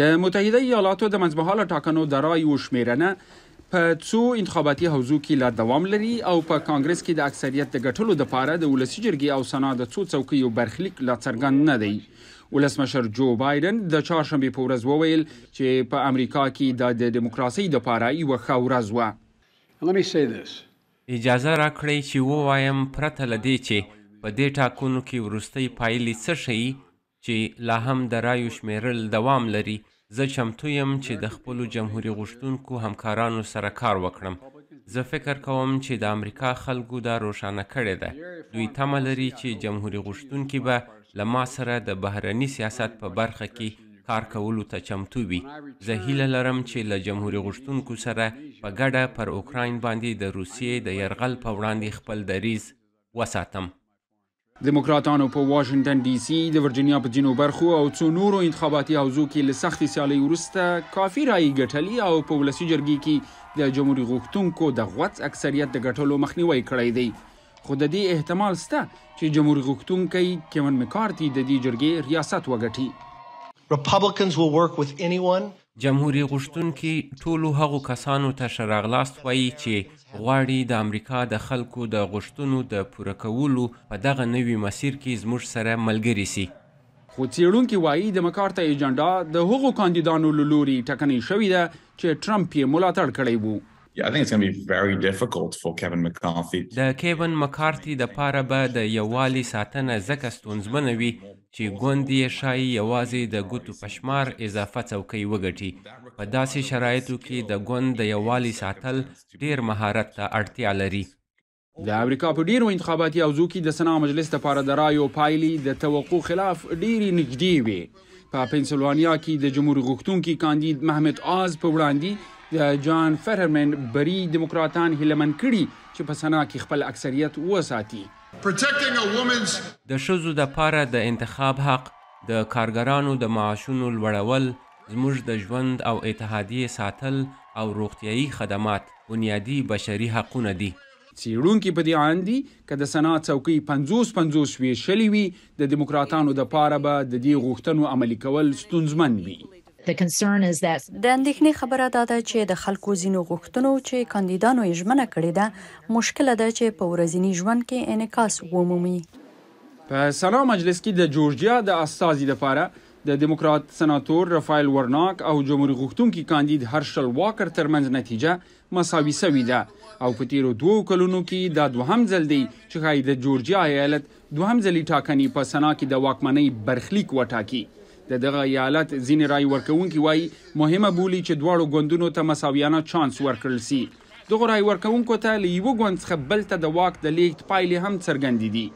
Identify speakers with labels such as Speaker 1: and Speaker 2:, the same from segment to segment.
Speaker 1: د متحده ایالاتو د منځمهاله ټاکنو د رایو شمیرنه په څو انتخاباتي حوزو کې لا دوام لري او په کانګرس کې د اکثریت د ګټلو لپاره د ولسی جرګې او سنا د څو څوکیو برخلیک لا څرګند نه دی ولسمشر جو بایدن د چهارشنبه په ورځ وویل چې په امریکا کې د دیموکراسي د لپاره یو خورز و اجازه
Speaker 2: راکړئ چې ووایم پرته لدې چې په دې ټاکنو کې ورستۍ پایلې څه شي چې لا هم د رایو شمیرل دوام لري زه چمتو یم چې د خپلو جمهوریت غوښتونکو همکارانو سره کار وکړم زه فکر کوم چې د امریکا خلکو دا روښانه کړې ده دوی تمه لري چې جمهوریت غوښتونکي به له ما سره د بهرني سیاست په برخه کې کار کولو ته چمتو وي زه هیله لرم چې له جمهوریت غوښتونکو سره په ګډه پر اوکراین باندې د روسیې د یرغل په وړاندې خپل دریز وساتم
Speaker 1: دموکراتانو په واژنګټن ډي سي د ورجینیا په جنوب برخو او څو نورو انتخاباتي حوزو کې له سختې سیالۍ وروسته کافي رای ګټلې او په ولسی جرګې کې د جمهوریت غوښتونکو د غوڅ اکثریت د ګټلو مخنیوي کړی دی خو د دې احتمال شته چې جمهوریت غوښتونکي کیون مکارتي د دې جرګې ریاست وګټي Republicans will work with anyone
Speaker 2: جمهوریت غوښتونکي ټولو هغو کسانو ته شراغلاست وایي چې غواړي د امریکا د خلکو د غوښتنو د پوره کولو په دغه نوي مسیر کې زموږ سره ملګری سي
Speaker 1: خو څېړونکي وایي د مکارتا ایجنډا د هغو کاندیدانو لوري ټاکنې شوې ده چې ټرمپ یې ملاتړ کړی وو yeah, I think it's going to be very difficult for Kevin McCarthy. د کیون
Speaker 2: مکارتي د پاره به د یووالي ساتنه زکه ستونزمنه وي چې ګوندې شای یوازې د ګوتو پشمار اضافه څوکۍ وګټي په داسې شرایطو کې د ګوند د یووالي ساتل
Speaker 1: ډیر مهارت ته اړتیا لري د امریکا په ډیرو انتخاباتي اوزو کې د سنا مجلس لپاره د رایو پایلې د توقع خلاف ډیری نږدې وي په پنسلوانیا کې د جمهور غوښتونکو کاندید محمد آز په وړاندې جان فرهمن بری دیموکراتان هلمن کړي چې په سنا کې خپل اکثریت وساتي
Speaker 2: د شوزو د پاره د انتخاب حق د کارګرانو د معاشونو لوړول زموږ د ژوند او اتحادیې ساتل او روغتیایی خدمات
Speaker 1: بنیادی بشري حقونه دي سیرونکو په دې اندي کده سنا څوکۍ 50 50 ویشلې وي د دیموکراتانو د پاره به د دې غوښتنو عملي کول ستونزمن وي د اندېښنې خبره دا ده چې د خلکو زینو غوښتنو چې کاندیدانو یې ژمنه کړې ده مشکل ده چې په ورځنی ژوند کې انعکاس ومومي په سنا مجلس کې د جورجیا د اساسي لپاره د دیموکرات سناتور رافائل ورناک او جمهور غوښتونکي کاندید هرشل واکر ترمنځ نتیجه مساوي سوي ده او په تیرو دوو کلونو کې دا دوهم ځل دی چې ښایي د جورجیا ایالت دوهم ځلې ټاکنې په سنا کې د واکمنۍ برخلیک وټاکي د دغه ایالت ځین رای ورکونکي وایي مهمه بولی چې دواړو ګوندونو ته مساویانه چانس ورکړل سي دغه رای ورکونکو ته له یو ګوند څخه بل ته د واک د لیږد پایلې هم څرګندې دي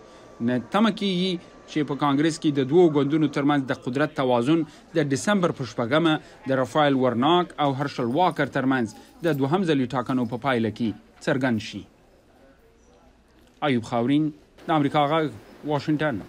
Speaker 1: نه تمه کیږي چې په کانګرس کې د دوو ګوندونو ترمنځ د قدرت توازن د دسمبر په شپږمه د رافایل ورناک او هرشل واکر ترمنځ د دوهم ځلي ټاکنو په پا پایله کې څرګند شي ایوب خاورین د امریکا غږ واشنگټن